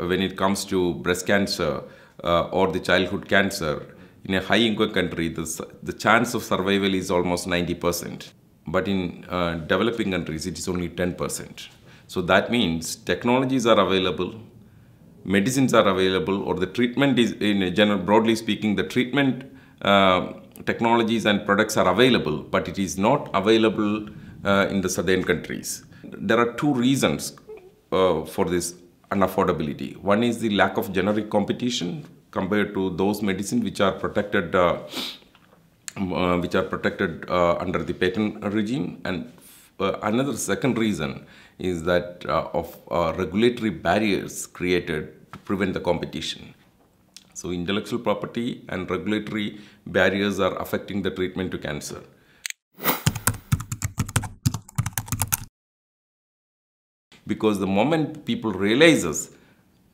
when it comes to breast cancer uh, or the childhood cancer, in a high income country, the, the chance of survival is almost 90%. But in uh, developing countries, it is only 10%. So that means technologies are available, medicines are available, or the treatment is, in general, broadly speaking, the treatment uh, technologies and products are available, but it is not available uh, in the southern countries. There are two reasons uh, for this unaffordability. One is the lack of generic competition compared to those medicines which are protected uh, uh, which are protected uh, under the patent regime and uh, another second reason is that uh, of uh, regulatory barriers created to prevent the competition. So intellectual property and regulatory barriers are affecting the treatment to cancer. because the moment people realizes,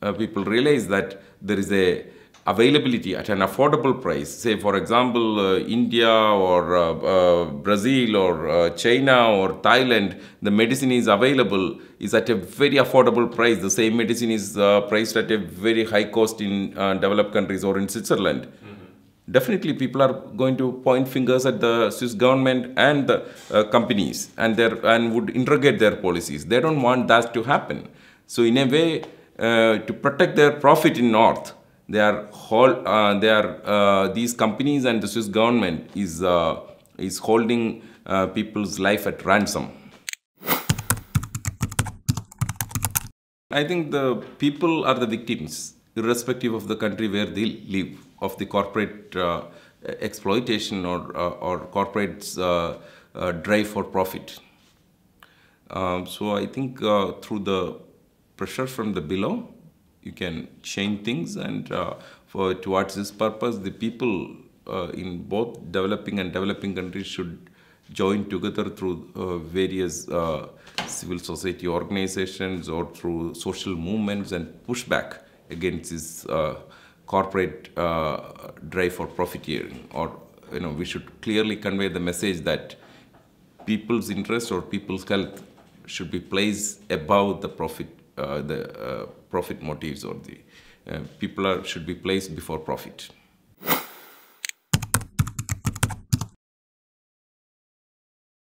uh, people realize that there is a availability at an affordable price, say for example uh, India or uh, uh Brazil or uh, China or Thailand, the medicine is available, is at a very affordable price. The same medicine is uh, priced at a very high cost in developed countries or in Switzerland. Mm definitely people are going to point fingers at the Swiss government and the uh, companies and their and would interrogate their policies. They don't want that to happen. So in a way, uh, to protect their profit in North, they are uh, they are uh, these companies and the Swiss government is uh, is holding uh, people's life at ransom. I think the people are the victims, irrespective of the country where they live of the corporate uh, exploitation or, uh, or corporate's uh, drive for profit. Um, so I think through the pressure from the below, you can change things and for towards this purpose, the people in both developing and developing countries should join together through uh, various uh, civil society organizations or through social movements and push back against this uh, corporate uh, drive for profiteering or you know we should clearly convey the message that people's interest or people's health should be placed above the profit uh, the uh, profit motives or the uh, people are, should be placed before profit